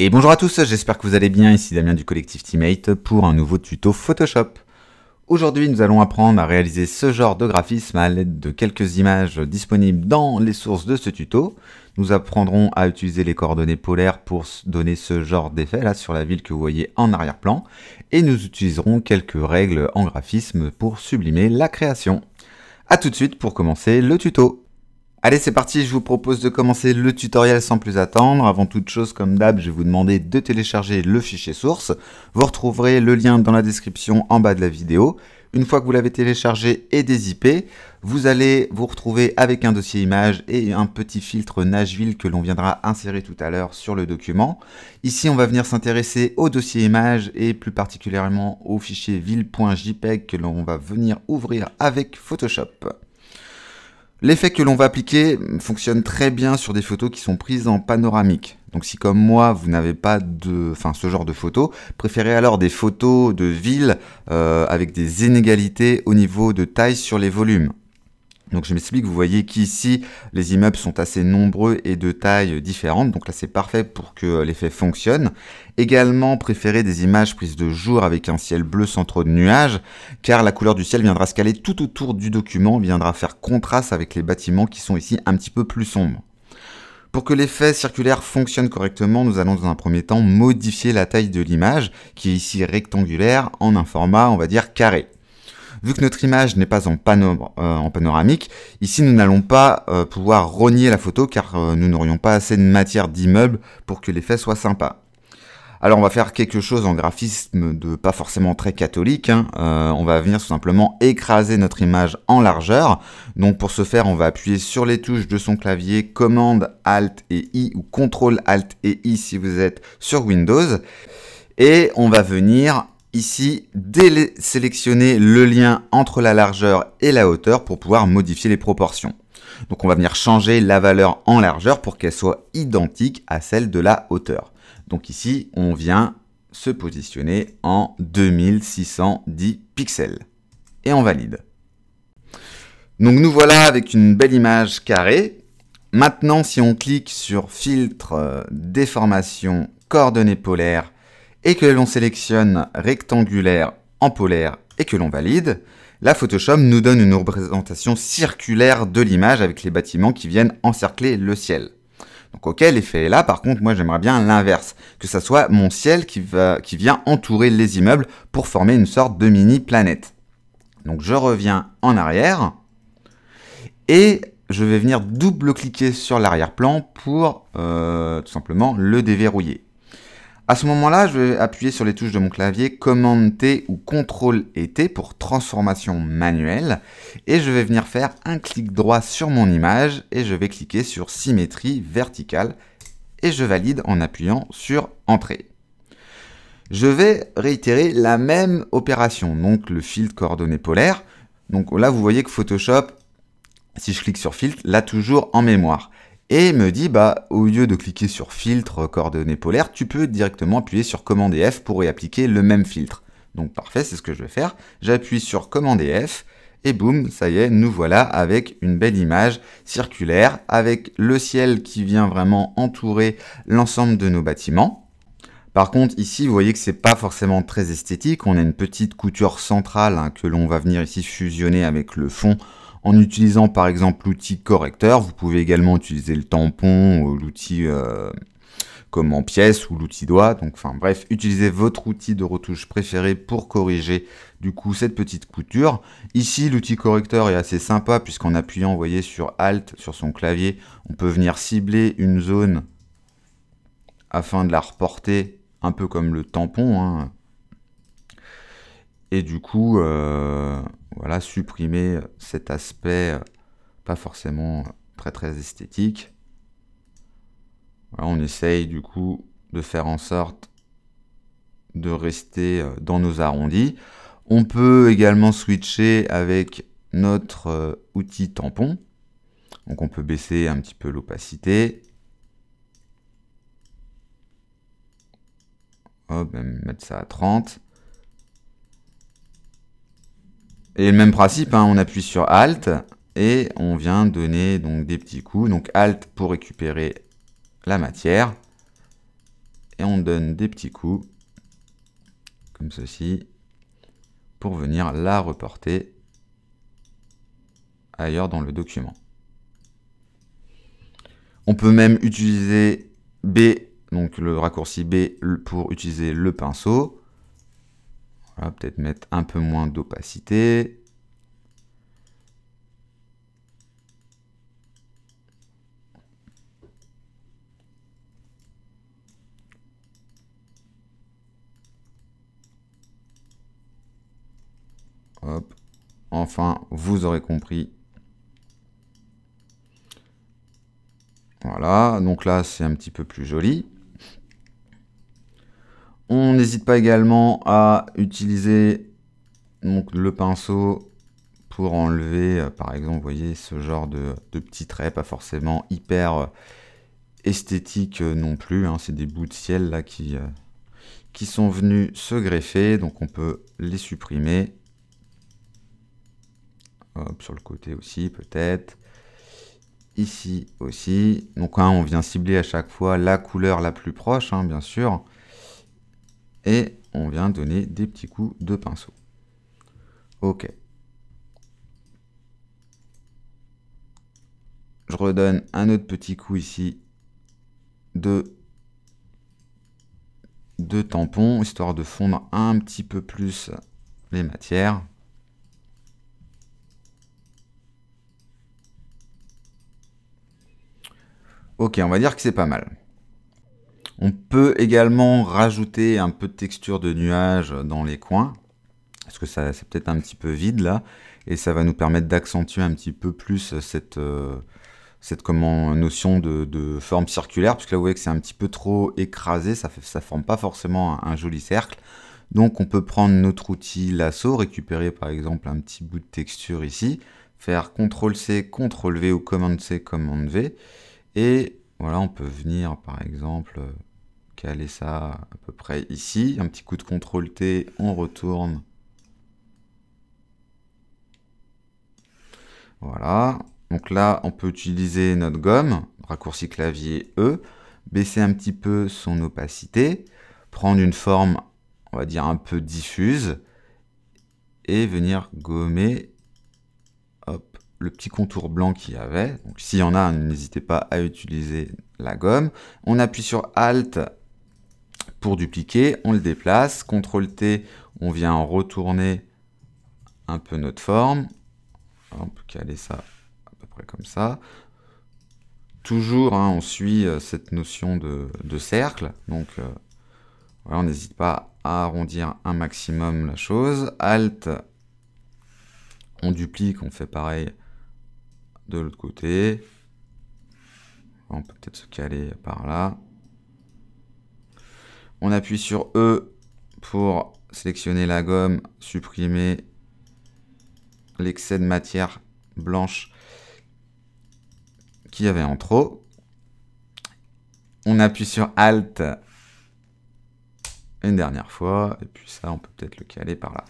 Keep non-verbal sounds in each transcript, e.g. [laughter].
Et bonjour à tous, j'espère que vous allez bien, ici Damien du collectif Teammate pour un nouveau tuto Photoshop. Aujourd'hui nous allons apprendre à réaliser ce genre de graphisme à l'aide de quelques images disponibles dans les sources de ce tuto. Nous apprendrons à utiliser les coordonnées polaires pour donner ce genre d'effet là sur la ville que vous voyez en arrière-plan. Et nous utiliserons quelques règles en graphisme pour sublimer la création. A tout de suite pour commencer le tuto Allez, c'est parti, je vous propose de commencer le tutoriel sans plus attendre. Avant toute chose, comme d'hab, je vais vous demander de télécharger le fichier source. Vous retrouverez le lien dans la description en bas de la vidéo. Une fois que vous l'avez téléchargé et dézippé, vous allez vous retrouver avec un dossier image et un petit filtre Nashville que l'on viendra insérer tout à l'heure sur le document. Ici, on va venir s'intéresser au dossier image et plus particulièrement au fichier ville.jpeg que l'on va venir ouvrir avec Photoshop. L'effet que l'on va appliquer fonctionne très bien sur des photos qui sont prises en panoramique. Donc si comme moi vous n'avez pas de, enfin ce genre de photos, préférez alors des photos de villes euh, avec des inégalités au niveau de taille sur les volumes. Donc je m'explique, vous voyez qu'ici les immeubles sont assez nombreux et de tailles différentes, donc là c'est parfait pour que euh, l'effet fonctionne. Également préférez des images prises de jour avec un ciel bleu sans trop de nuages, car la couleur du ciel viendra se caler tout autour du document, viendra faire contraste avec les bâtiments qui sont ici un petit peu plus sombres. Pour que l'effet circulaire fonctionne correctement, nous allons dans un premier temps modifier la taille de l'image, qui est ici rectangulaire, en un format on va dire carré. Vu que notre image n'est pas en, euh, panoramique, ici nous n'allons pas euh, pouvoir rogner la photo car euh, nous n'aurions pas assez de matière d'immeuble pour que l'effet soit sympa. Alors on va faire quelque chose en graphisme de pas forcément très catholique, hein. on va venir tout simplement écraser notre image en largeur. Donc pour ce faire on va appuyer sur les touches de son clavier commande Alt et I ou contrôle Alt et I si vous êtes sur Windows. Et on va venir ici désélectionner le lien entre la largeur et la hauteur pour pouvoir modifier les proportions. Donc on va venir changer la valeur en largeur pour qu'elle soit identique à celle de la hauteur. Donc ici, on vient se positionner en 2610 pixels. Et on valide. Donc nous voilà avec une belle image carrée. Maintenant, si on clique sur Filtre, Déformation, Coordonnées polaires et que l'on sélectionne rectangulaire en polaire et que l'on valide, la Photoshop nous donne une représentation circulaire de l'image avec les bâtiments qui viennent encercler le ciel. Donc ok, l'effet est là, par contre moi j'aimerais bien l'inverse, que ça soit mon ciel qui, vient entourer les immeubles pour former une sorte de mini-planète. Donc je reviens en arrière, et je vais venir double-cliquer sur l'arrière-plan pour euh, tout simplement le déverrouiller. À ce moment-là, je vais appuyer sur les touches de mon clavier Commande T ou Ctrl et T pour transformation manuelle et je vais venir faire un clic droit sur mon image et je vais cliquer sur symétrie verticale et je valide en appuyant sur Entrée. Je vais réitérer la même opération, donc le filtre coordonnées polaires. Donc là, vous voyez que Photoshop, si je clique sur filtre, l'a toujours en mémoire et me dit bah au lieu de cliquer sur filtre coordonnées polaires, tu peux directement appuyer sur commande et F pour y appliquer le même filtre. Donc parfait, c'est ce que je vais faire. J'appuie sur commande et F et boum, ça y est, nous voilà avec une belle image circulaire avec le ciel qui vient vraiment entourer l'ensemble de nos bâtiments. Par contre, ici, vous voyez que c'est pas forcément très esthétique. On a une petite couture centrale hein, que l'on va venir ici fusionner avec le fond en utilisant par exemple l'outil correcteur, vous pouvez également utiliser le tampon ou l'outil euh, comme en pièce ou l'outil doigt. Donc, enfin bref, utilisez votre outil de retouche préféré pour corriger du coup cette petite couture. Ici, l'outil correcteur est assez sympa puisqu'en appuyant, vous voyez, sur Alt sur son clavier, on peut venir cibler une zone afin de la reporter un peu comme le tampon. Hein. Et du coup, euh, voilà, supprimer cet aspect euh, pas forcément très très esthétique. on essaye du coup de faire en sorte de rester euh, dans nos arrondis. On peut également switcher avec notre euh, outil tampon. Donc on peut baisser un petit peu l'opacité. mettre ça à 30. Et le même principe, hein, on appuie sur Alt et on vient donner donc des petits coups. Donc Alt pour récupérer la matière. Et on donne des petits coups, comme ceci, pour venir la reporter ailleurs dans le document. On peut même utiliser B, donc le raccourci B pour utiliser le pinceau peut-être mettre un peu moins d'opacité. Hop. Enfin, vous aurez compris. Voilà, donc là c'est un petit peu plus joli. On n'hésite pas également à utiliser donc, le pinceau pour enlever, euh, par exemple, voyez, ce genre de, petits traits, pas forcément hyper euh, esthétiques euh, non plus. Hein. C'est des bouts de ciel là qui, qui sont venus se greffer, donc on peut les supprimer. sur le côté aussi peut-être. Ici aussi. Donc hein, on vient cibler à chaque fois la couleur la plus proche, hein, bien sûr et on vient donner des petits coups de pinceau. Ok. Je redonne un autre petit coup ici de, tampon, histoire de fondre un petit peu plus les matières. Ok, on va dire que c'est pas mal. On peut également rajouter un peu de texture de nuage dans les coins, parce que ça c'est peut-être un petit peu vide là, et ça va nous permettre d'accentuer un petit peu plus cette, euh, cette notion de, forme circulaire, puisque là vous voyez que c'est un petit peu trop écrasé, ça ne forme pas forcément un, joli cercle. Donc on peut prendre notre outil lasso, récupérer par exemple un petit bout de texture ici, faire CTRL-C, CTRL-V ou cmd c cmd v et voilà, on peut venir par exemple caler ça à peu près ici. Un petit coup de contrôle T, on retourne. Voilà. Donc là, on peut utiliser notre gomme, raccourci clavier E, baisser un petit peu son opacité, prendre une forme, on va dire, un peu diffuse, et venir gommer le petit contour blanc qu'il y avait. Donc s'il y en a, n'hésitez pas à utiliser la gomme. On appuie sur Alt pour dupliquer, on le déplace. CTRL T, on vient retourner un peu notre forme. On peut caler ça à peu près comme ça. Toujours, hein, on suit euh, cette notion de, cercle. Donc, euh, on n'hésite pas à arrondir un maximum la chose. Alt, on duplique, on fait pareil de l'autre côté. On peut peut-être se caler par là. On appuie sur E pour sélectionner la gomme, supprimer l'excès de matière blanche qu'il y avait en trop. On appuie sur Alt une dernière fois, et puis ça, on peut peut-être le caler par là.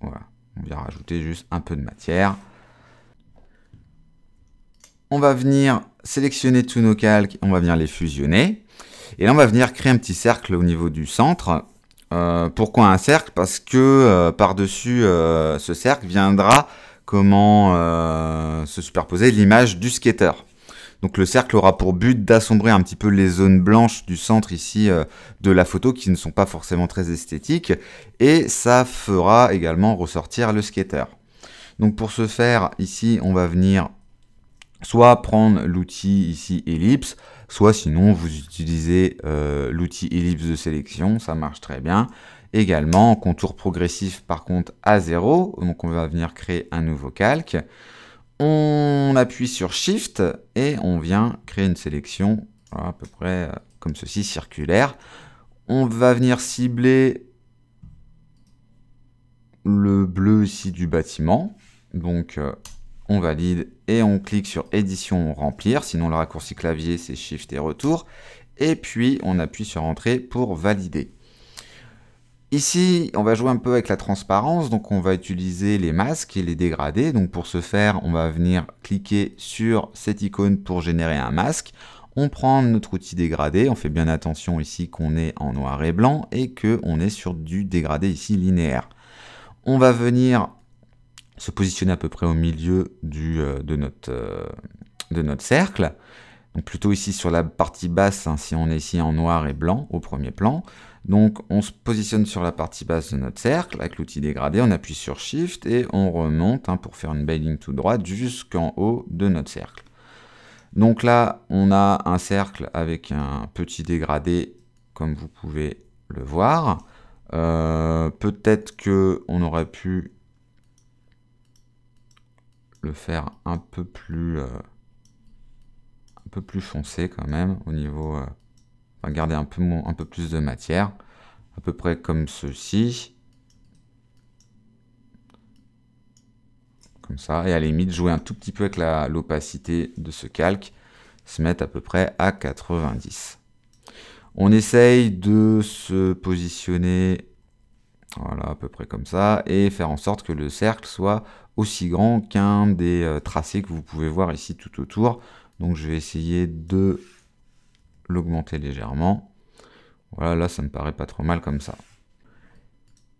Voilà, on vient rajouter juste un peu de matière. On va venir sélectionner tous nos calques, on va venir les fusionner. Et là, on va venir créer un petit cercle au niveau du centre. Euh, pourquoi un cercle Parce que euh, par-dessus euh, ce cercle viendra comment se superposer l'image du skater. Donc le cercle aura pour but d'assombrir un petit peu les zones blanches du centre ici de la photo qui ne sont pas forcément très esthétiques et ça fera également ressortir le skater. Donc pour ce faire ici on va venir soit prendre l'outil ici ellipse, soit sinon vous utilisez euh, l'outil ellipse de sélection, ça marche très bien. Également, contour progressif par contre à 0, donc on va venir créer un nouveau calque. On appuie sur Shift et on vient créer une sélection à peu près euh, comme ceci, circulaire. On va venir cibler le bleu ici du bâtiment. Donc euh, on valide et on clique sur édition remplir, sinon le raccourci clavier c'est shift et retour, et puis on appuie sur entrée pour valider. Ici, on va jouer un peu avec la transparence, donc on va utiliser les masques et les dégradés. Donc pour ce faire, on va venir cliquer sur cette icône pour générer un masque. On prend notre outil dégradé, on fait bien attention ici qu'on est en noir et blanc et qu'on est sur du dégradé ici linéaire. On va venir se positionner à peu près au milieu du, euh, de, notre, euh, de notre cercle. Donc plutôt ici sur la partie basse, hein, si on est ici en noir et blanc au premier plan. Donc on se positionne sur la partie basse de notre cercle avec l'outil dégradé, on appuie sur Shift et on remonte hein, pour faire une bailing tout droit jusqu'en haut de notre cercle. Donc là, on a un cercle avec un petit dégradé, comme vous pouvez le voir. Euh, peut-être que on aurait pu le faire un peu plus euh, un peu plus foncé quand même au niveau euh, garder un peu un peu plus de matière à peu près comme ceci comme ça et à la limite jouer un tout petit peu avec l'opacité de ce calque se mettre à peu près à 90 on essaye de se positionner voilà, à peu près comme ça. Et faire en sorte que le cercle soit aussi grand qu'un des euh, tracés que vous pouvez voir ici tout autour. Donc je vais essayer de l'augmenter légèrement. Voilà, là ça me paraît pas trop mal comme ça.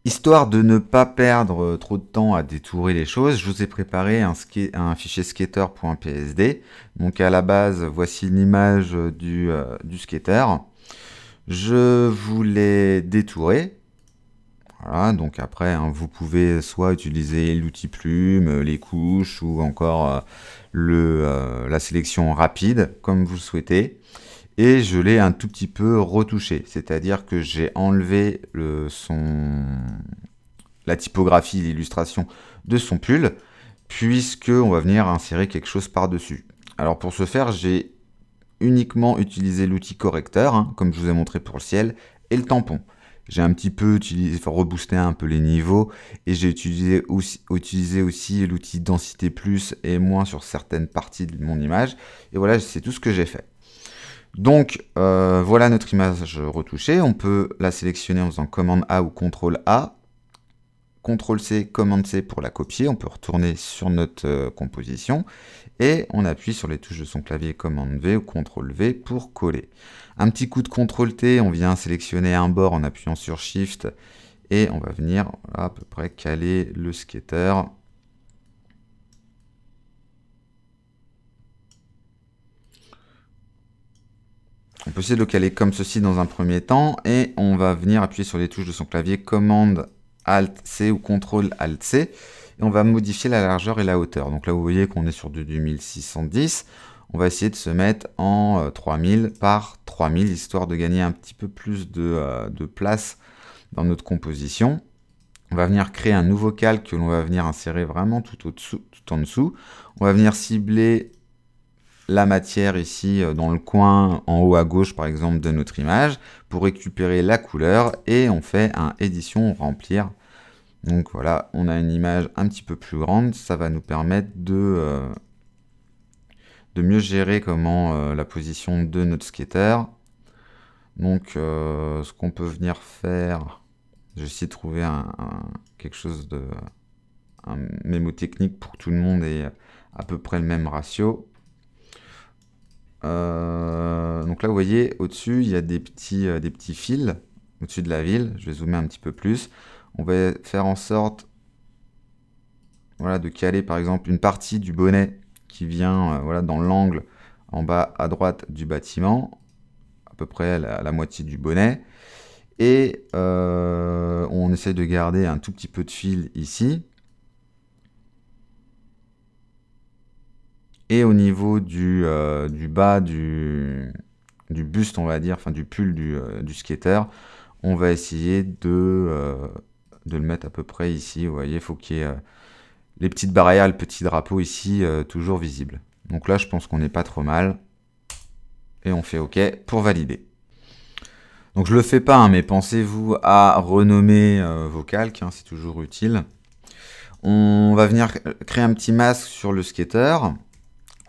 Histoire de ne pas perdre trop de temps à détourer les choses, je vous ai préparé un, fichier skater.psd. Donc à la base, voici l'image du, euh, du skater. Je voulais détourer, voilà, donc après, hein, vous pouvez soit utiliser l'outil plume, euh, les couches ou encore euh, euh, la sélection rapide comme vous le souhaitez. Et je l'ai un tout petit peu retouché, c'est-à-dire que j'ai enlevé le, son, la typographie, l'illustration de son pull, puisque on va venir insérer quelque chose par-dessus. Alors pour ce faire, j'ai uniquement utilisé l'outil correcteur, hein, comme je vous ai montré pour le ciel, et le tampon. J'ai un petit peu utilisé, reboosté un peu les niveaux et j'ai utilisé aussi, l'outil densité plus et moins sur certaines parties de mon image. Et voilà, c'est tout ce que j'ai fait. Donc euh, voilà notre image retouchée. On peut la sélectionner en faisant commande A ou Contrôle A. CTRL C, commande C pour la copier. On peut retourner sur notre euh, composition et on appuie sur les touches de son clavier commande V ou Contrôle V pour coller. Un petit coup de CTRL-T, on vient sélectionner un bord en appuyant sur Shift et on va venir à peu près caler le skater. On peut essayer de le caler comme ceci dans un premier temps et on va venir appuyer sur les touches de son clavier commande Alt C ou CTRL Alt C et on va modifier la largeur et la hauteur. Donc là vous voyez qu'on est sur du 2610 on va essayer de se mettre en 3000 euh, par 3000, histoire de gagner un petit peu plus euh, de, place dans notre composition. On va venir créer un nouveau calque que l'on va venir insérer vraiment tout, au tout en dessous. On va venir cibler la matière ici euh, dans le coin en haut à gauche par exemple de notre image pour récupérer la couleur et on fait un édition remplir. Donc voilà, on a une image un petit peu plus grande, ça va nous permettre de, mieux gérer comment euh, la position de notre skater. Donc euh, ce qu'on peut venir faire, j'ai de trouver un, quelque chose de un mémo technique pour tout le monde et à peu près le même ratio. Euh, donc là, vous voyez, au-dessus, il y a des petits, des petits fils au-dessus de la ville. Je vais zoomer un petit peu plus. On va faire en sorte voilà, de caler, par exemple, une partie du bonnet vient euh, voilà, dans l'angle en bas à droite du bâtiment, à peu près à la, moitié du bonnet. Et euh, on essaie de garder un tout petit peu de fil ici. Et au niveau du, euh, du bas du, du, buste, on va dire, enfin du pull du, du skater, on va essayer de, de, le mettre à peu près ici. Vous voyez, il faut qu'il y ait les petites barrières, le petit drapeau ici, euh, toujours visible. Donc là, je pense qu'on n'est pas trop mal. Et on fait OK pour valider. Donc je le fais pas, hein, mais pensez-vous à renommer euh, vos calques, hein, c'est toujours utile. On va venir créer un petit masque sur le skater.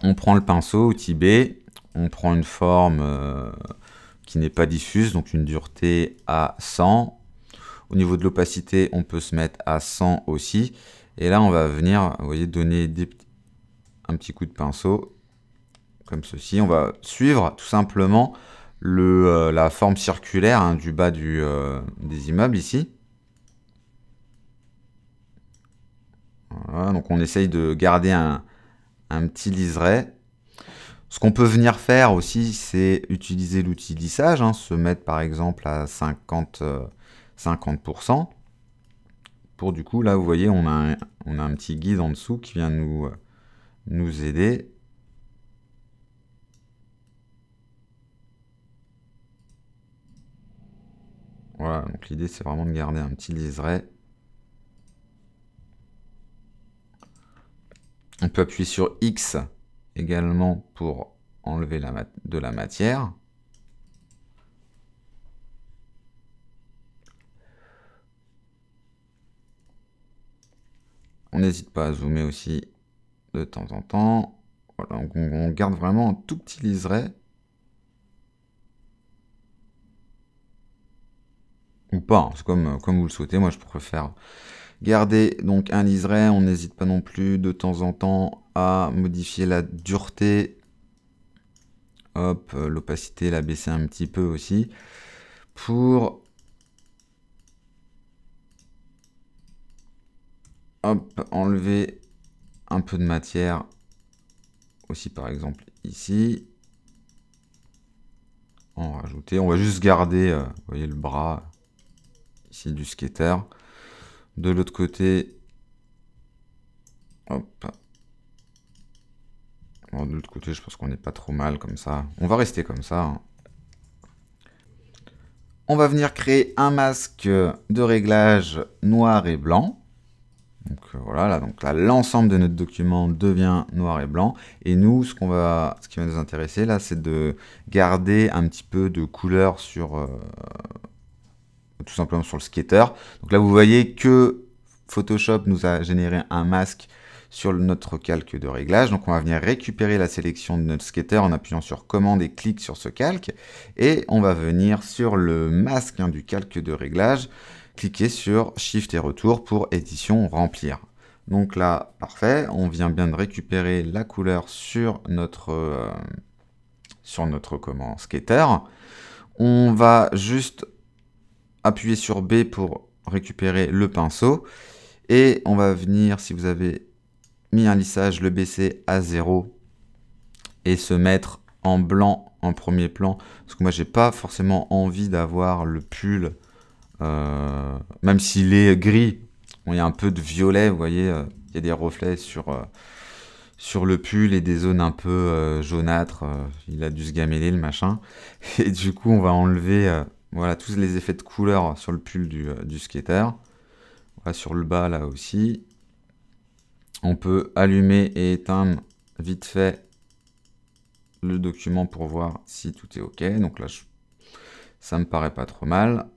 On prend le pinceau, outil B. On prend une forme euh, qui n'est pas diffuse, donc une dureté à 100. Au niveau de l'opacité, on peut se mettre à 100 aussi. Et là, on va venir, vous voyez, donner un petit coup de pinceau, comme ceci. On va suivre tout simplement le, euh, la forme circulaire hein, du bas du, euh, des immeubles ici. Voilà, donc on essaye de garder un, petit liseré. Ce qu'on peut venir faire aussi, c'est utiliser l'outil lissage, hein, se mettre par exemple à 50, 50%. Euh, pour du coup, là, vous voyez, on a, un, petit guide en dessous qui vient nous, euh, nous aider. Voilà, donc l'idée, c'est vraiment de garder un petit liseré. On peut appuyer sur X également pour enlever de la matière. n'hésite pas à zoomer aussi de temps en temps. Voilà, on, garde vraiment un tout petit liseré. Ou pas, hein, c'est comme, euh, comme vous le souhaitez. Moi, je préfère garder donc un liseré. On n'hésite pas non plus de temps en temps à modifier la dureté. Hop, euh, l'opacité, la baisser un petit peu aussi. Pour enlever un peu de matière. Aussi par exemple ici. En rajouter. On va juste garder, euh, voyez le bras ici du skater. De l'autre côté, hop. de l'autre côté, je pense qu'on n'est pas trop mal comme ça. On va rester comme ça. Hein. On va venir créer un masque de réglage noir et blanc. Donc euh, voilà, donc là, l'ensemble de notre document devient noir et blanc. Et nous, ce, qui va nous intéresser là, c'est de garder un petit peu de couleur sur euh, tout simplement sur le skater. Donc là, vous voyez que Photoshop nous a généré un masque sur notre calque de réglage. Donc on va venir récupérer la sélection de notre skater en appuyant sur commande et clic sur ce calque. Et on va venir sur le masque hein, du calque de réglage cliquez sur Shift et retour pour édition remplir. Donc là, parfait, on vient bien de récupérer la couleur sur notre, euh, sur notre comment, skater. On va juste appuyer sur B pour récupérer le pinceau. Et on va venir, si vous avez mis un lissage, le baisser à 0 et se mettre en blanc en premier plan. Parce que moi, j'ai pas forcément envie d'avoir le pull euh, même s'il est gris, il y a un peu de violet, vous voyez, euh, il y a des reflets sur, euh, sur le pull et des zones un peu jaunâtres. il a dû se gameler le machin. [laughs] Et du coup, on va enlever voilà, tous les effets de couleur sur le pull du, du skater. sur le bas là aussi. On peut allumer et éteindre vite fait le document pour voir si tout est OK. Donc là, ça me paraît pas trop mal.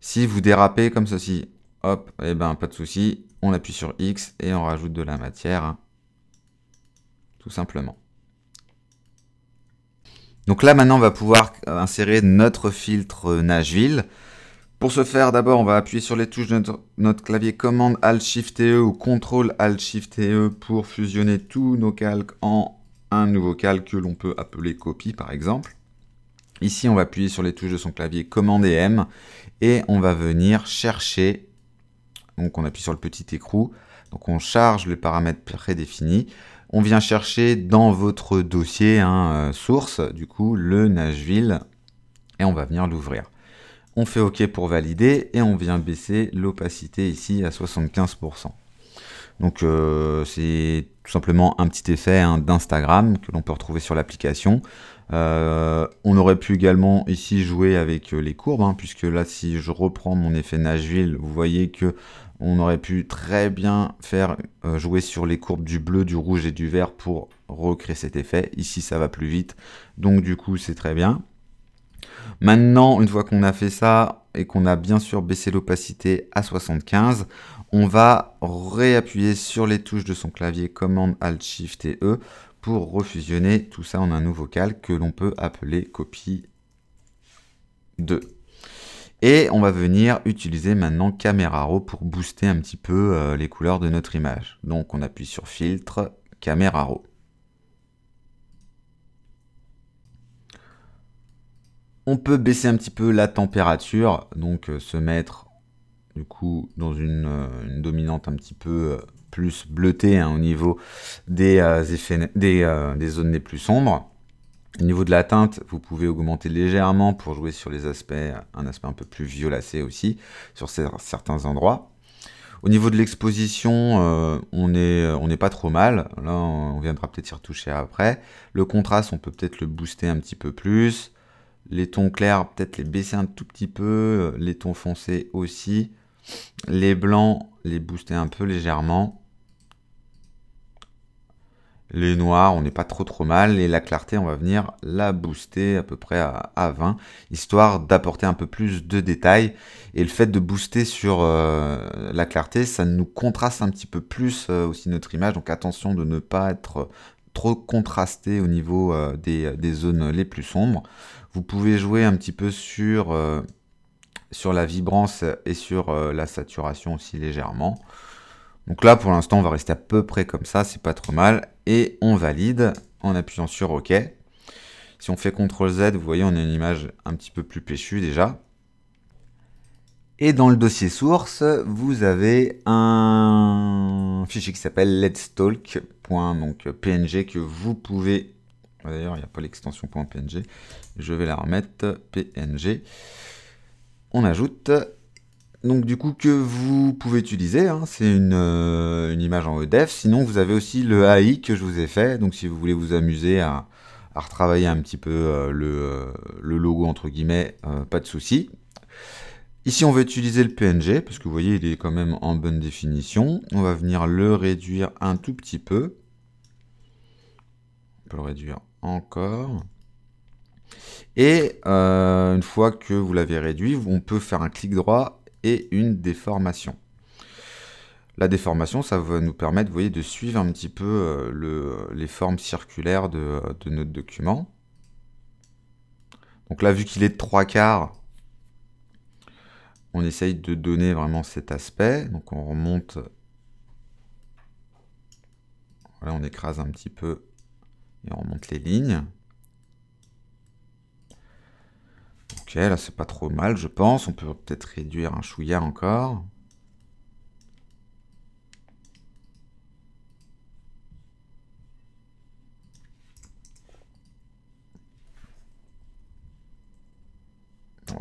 Si vous dérapez comme ceci, hop, et eh ben pas de souci, on appuie sur X et on rajoute de la matière, hein, tout simplement. Donc là maintenant on va pouvoir insérer notre filtre Nashville. Pour ce faire, d'abord, on va appuyer sur les touches de notre, clavier commande Alt Shift E ou Control Alt Shift E pour fusionner tous nos calques en un nouveau calque que l'on peut appeler copie par exemple. Ici, on va appuyer sur les touches de son clavier Command et M et on va venir chercher, donc on appuie sur le petit écrou, donc on charge les paramètres prédéfinis. on vient chercher dans votre dossier hein, euh, source, du coup le Nashville, et on va venir l'ouvrir. On fait OK pour valider et on vient baisser l'opacité ici à 75%. Donc euh, c'est tout simplement un petit effet hein, d'Instagram que l'on peut retrouver sur l'application. Euh, on aurait pu également ici jouer avec euh, les courbes, hein, puisque là si je reprends mon effet Nashville, vous voyez que on aurait pu très bien faire euh, jouer sur les courbes du bleu, du rouge et du vert pour recréer cet effet. Ici ça va plus vite, donc du coup c'est très bien. Maintenant, une fois qu'on a fait ça et qu'on a bien sûr baissé l'opacité à 75, on va réappuyer sur les touches de son clavier Command, Alt Shift et E pour refusionner tout ça en un nouveau calque que l'on peut appeler copie 2. Et on va venir utiliser maintenant Camera Raw pour booster un petit peu euh, les couleurs de notre image. Donc on appuie sur Filtre, Camera Raw. On peut baisser un petit peu la température, donc euh, se mettre du coup dans une euh, dominante un petit peu plus bleuté hein, au niveau des, euh, euh, des, zones les plus sombres. Au niveau de la teinte, vous pouvez augmenter légèrement pour jouer sur les aspects, euh, un aspect un peu plus violacé aussi, sur certains endroits. Au niveau de l'exposition, on n'est pas trop mal. Là, on, viendra peut-être y retoucher après. Le contraste, on peut peut-être le booster un petit peu plus. Les tons clairs, peut-être les baisser un tout petit peu. Les tons foncés aussi. Les blancs, les booster un peu légèrement. Les noirs, on n'est pas trop trop mal. Et la clarté, on va venir la booster à peu près à, 20, histoire d'apporter un peu plus de détails. Et le fait de booster sur euh, la clarté, ça nous contraste un petit peu plus euh, aussi notre image. Donc attention de ne pas être trop contrasté au niveau euh, des, zones les plus sombres. Vous pouvez jouer un petit peu sur, sur la vibrance et sur la saturation aussi légèrement. Donc là, pour l'instant, on va rester à peu près comme ça, c'est pas trop mal. Et on valide en appuyant sur OK. Si on fait CTRL Z, vous voyez, on a une image un petit peu plus péchue déjà. Et dans le dossier source, vous avez un fichier qui s'appelle letstalk.png que vous pouvez... D'ailleurs, il n'y a pas l'extension .png. Je vais la remettre png. On ajoute donc du coup que vous pouvez utiliser, hein, c'est euh, une, image en EDEF, sinon vous avez aussi le AI que je vous ai fait, donc si vous voulez vous amuser à, retravailler un petit peu euh, euh, le, logo entre guillemets, pas de souci. Ici on va utiliser le PNG, parce que vous voyez il est quand même en bonne définition, on va venir le réduire un tout petit peu, on peut le réduire encore, et une fois que vous l'avez réduit, on peut faire un clic droit et une déformation. La déformation, ça va nous permettre vous voyez, de suivre un petit peu euh, les formes circulaires de, notre document. Donc là, vu qu'il est de trois quarts, on essaye de donner vraiment cet aspect. Donc on remonte. on écrase un petit peu et on remonte les lignes. Ok, là c'est pas trop mal, je pense. On peut peut-être réduire un chouïa encore.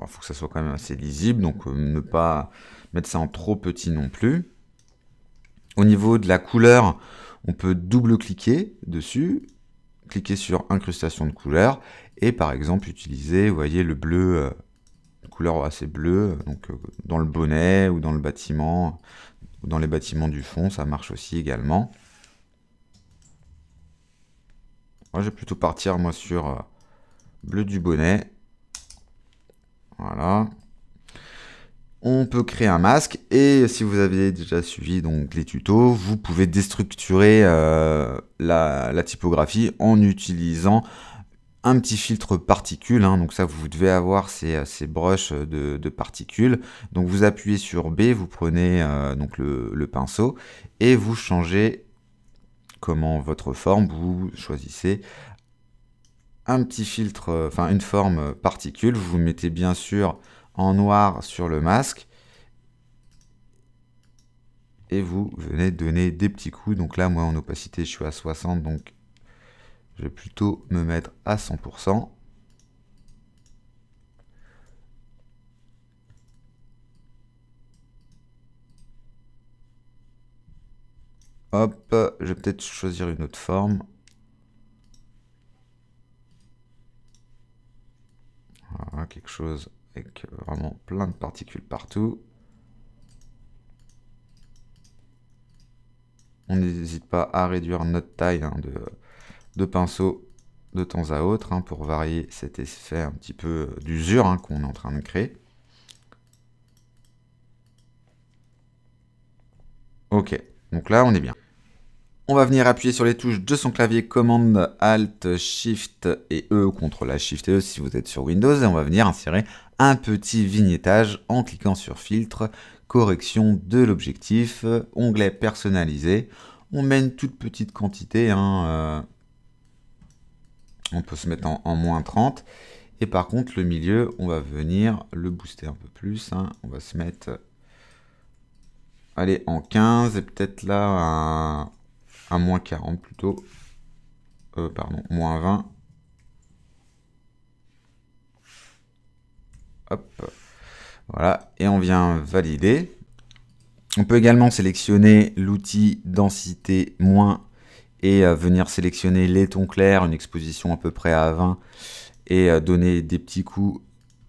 Il faut que ça soit quand même assez lisible, donc euh, ne pas mettre ça en trop petit non plus. Au niveau de la couleur, on peut double-cliquer dessus Cliquez sur incrustation de couleur et par exemple utiliser, vous voyez, le bleu, euh, couleur assez bleue, euh, donc euh, dans le bonnet ou dans le bâtiment, dans les bâtiments du fond, ça marche aussi également. Moi, je vais plutôt partir moi sur bleu du bonnet. Voilà on peut créer un masque et si vous avez déjà suivi donc les tutos, vous pouvez déstructurer euh, la, typographie en utilisant un petit filtre particule. Hein. donc ça vous devez avoir ces, euh, ces brushes de, particules. Donc vous appuyez sur B, vous prenez euh, donc le, le, pinceau et vous changez comment votre forme, vous choisissez un petit filtre, enfin une forme particule, vous mettez bien sûr en noir sur le masque. Et vous venez donner des petits coups. Donc là, moi, en opacité, je suis à 60. Donc, je vais plutôt me mettre à 100%. Hop, je vais peut-être choisir une autre forme. Voilà, quelque chose euh, vraiment plein de particules partout. On n'hésite pas à réduire notre taille hein, de, de, pinceau de temps à autre hein, pour varier cet effet un petit peu euh, d'usure hein, qu'on est en train de créer. Ok, donc là on est bien. On va venir appuyer sur les touches de son clavier commande Alt Shift et E, CTRL Shift et E si vous êtes sur Windows, et on va venir insérer un petit vignettage en cliquant sur filtre, correction de l'objectif, onglet personnalisé. On met une toute petite quantité, hein, euh, on peut se mettre en, moins 30. Et par contre, le milieu, on va venir le booster un peu plus. Hein. on va se mettre, allez, en 15 et peut-être là un à moins 40 plutôt, euh, pardon, moins 20. Hop, voilà, et on vient valider. On peut également sélectionner l'outil densité moins et euh, venir sélectionner les tons clairs, une exposition à peu près à 20, et euh, donner des petits coups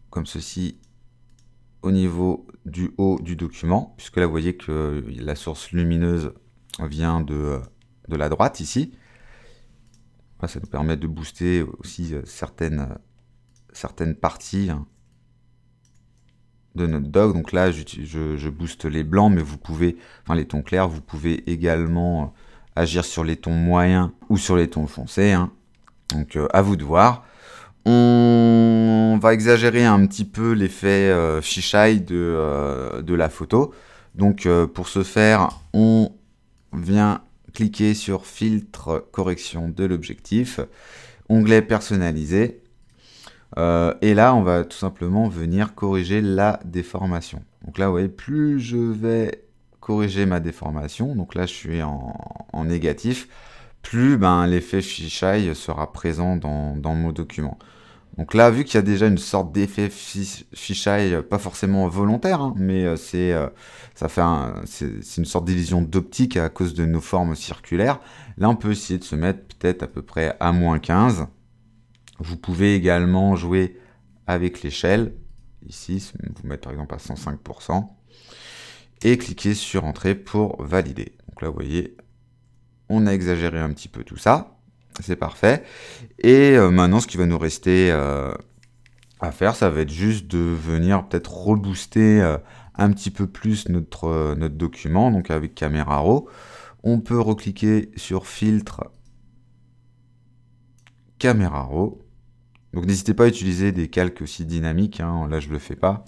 comme ceci au niveau du haut du document, puisque là vous voyez que la source lumineuse vient de de la droite ici. Ça nous permet de booster aussi euh, certaines, euh, certaines parties hein, de notre dog. Donc là, je, je, booste les blancs, mais vous pouvez, enfin les tons clairs, vous pouvez également euh, agir sur les tons moyens ou sur les tons foncés. Hein. Donc à vous de voir. On va exagérer un petit peu l'effet euh, de, de, la photo. Donc pour ce faire, on vient cliquez sur filtre correction de l'objectif, onglet personnalisé, euh, et là on va tout simplement venir corriger la déformation. Donc là vous voyez, plus je vais corriger ma déformation, donc là je suis en, négatif, plus ben, l'effet fisheye sera présent dans mon document. Donc là, vu qu'il y a déjà une sorte d'effet fisheye, euh, pas forcément volontaire, hein, mais euh, c'est euh, ça fait c'est une sorte d'illusion d'optique à cause de nos formes circulaires. Là, on peut essayer de se mettre peut-être à peu près à moins 15. Vous pouvez également jouer avec l'échelle. Ici, vous mettre par exemple à 105%. Et cliquer sur Entrée pour valider. Donc là, vous voyez, on a exagéré un petit peu tout ça. C'est parfait. Et euh, maintenant, ce qui va nous rester euh, à faire, ça va être juste de venir peut-être rebooster euh, un petit peu plus notre, document. Donc avec Camera Raw, on peut recliquer sur Filtre, caméra Raw. Donc n'hésitez pas à utiliser des calques aussi dynamiques. Hein. Là, je ne le fais pas.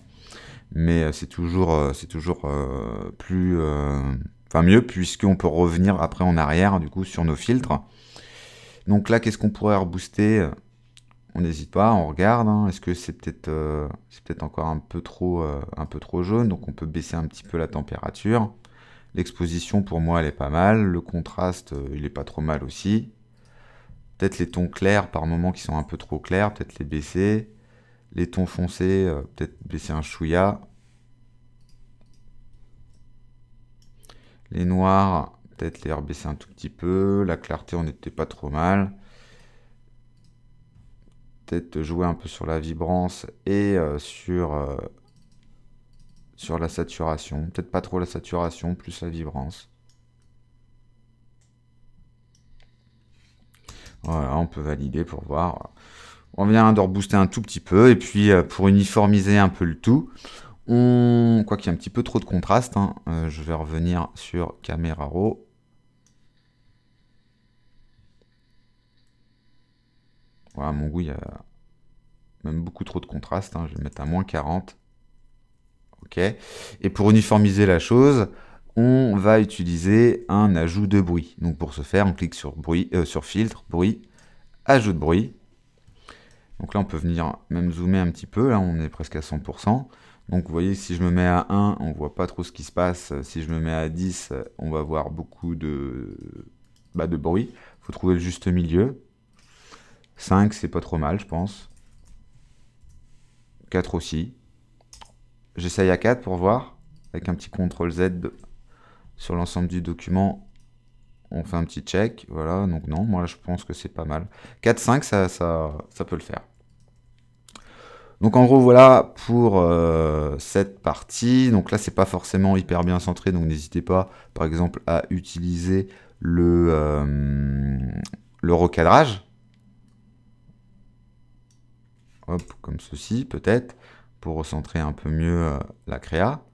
Mais c'est toujours, c'est toujours plus... Enfin mieux, puisqu'on peut revenir après en arrière, du coup, sur nos filtres. Donc là, qu'est-ce qu'on pourrait rebooster On n'hésite pas, on regarde. Hein. Est-ce que c'est peut-être euh, peut encore un peu trop euh, un peu trop jaune Donc on peut baisser un petit peu la température. L'exposition pour moi elle est pas mal. Le contraste euh, il est pas trop mal aussi. Peut-être les tons clairs par moments qui sont un peu trop clairs, peut-être les baisser. Les tons foncés, peut-être baisser un chouïa. Les noirs, peut-être les rebaisser un tout petit peu. La clarté, on n'était pas trop mal. Peut-être jouer un peu sur la vibrance et euh, sur, euh, sur la saturation. Peut-être pas trop la saturation, plus la vibrance. Voilà, on peut valider pour voir. On vient de rebooster un tout petit peu. Et puis, euh, pour uniformiser un peu le tout, on... quoi qu'il y ait un petit peu trop de contraste, hein, je vais revenir sur Camera Raw Voilà, mon goût, il y a même beaucoup trop de contraste. Hein. Je vais mettre à moins 40. OK. Et pour uniformiser la chose, on va utiliser un ajout de bruit. Donc pour ce faire, on clique sur, bruit, euh, sur filtre, bruit, ajout de bruit. Donc là, on peut venir même zoomer un petit peu. Là, on est presque à 100%. Donc vous voyez, si je me mets à 1, on voit pas trop ce qui se passe. Si je me mets à 10, on va voir beaucoup de, bah, de bruit. Il faut trouver le juste milieu. 5, c'est pas trop mal, je pense. 4 aussi. J'essaye à 4 pour voir. Avec un petit CTRL Z sur l'ensemble du document, on fait un petit check. Voilà, donc non, moi je pense que c'est pas mal. 4, 5, ça, ça, peut le faire. Donc en gros voilà pour euh, cette partie. Donc là c'est pas forcément hyper bien centré, donc n'hésitez pas par exemple à utiliser le, euh, le recadrage comme ceci peut-être, pour recentrer un peu mieux euh, la créa.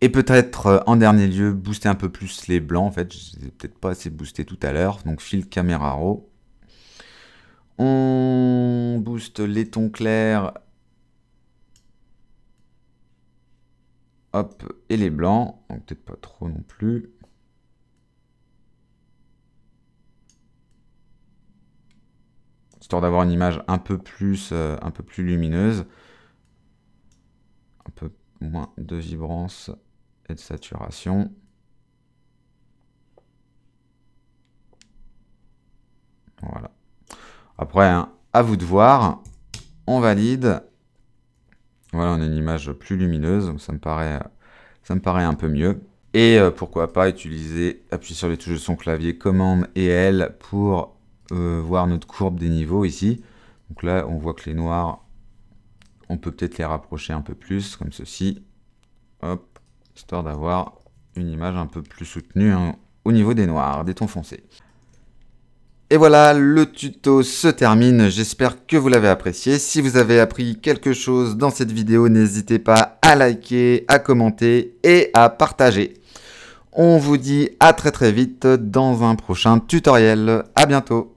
Et peut-être euh, en dernier lieu, booster un peu plus les blancs. En fait, je n'ai peut-être pas assez boosté tout à l'heure. Donc fil caméra raw. On booste les tons clairs. Hop, et les blancs. Donc peut-être pas trop non plus. histoire d'avoir une image un peu plus, euh, un peu plus lumineuse, un peu moins de vibrance et de saturation. Voilà. Après, hein, à vous de voir. On valide. Voilà, on a une image plus lumineuse, donc ça me paraît, euh, ça me paraît un peu mieux. Et euh, pourquoi pas utiliser, appuyer sur les touches de son clavier, commande et L pour euh, voir notre courbe des niveaux ici. Donc là, on voit que les noirs, on peut peut-être les rapprocher un peu plus, comme ceci. Hop, histoire d'avoir une image un peu plus soutenue hein, au niveau des noirs, des tons foncés. Et voilà, le tuto se termine. J'espère que vous l'avez apprécié. Si vous avez appris quelque chose dans cette vidéo, n'hésitez pas à liker, à commenter et à partager. On vous dit à très très vite dans un prochain tutoriel. À bientôt.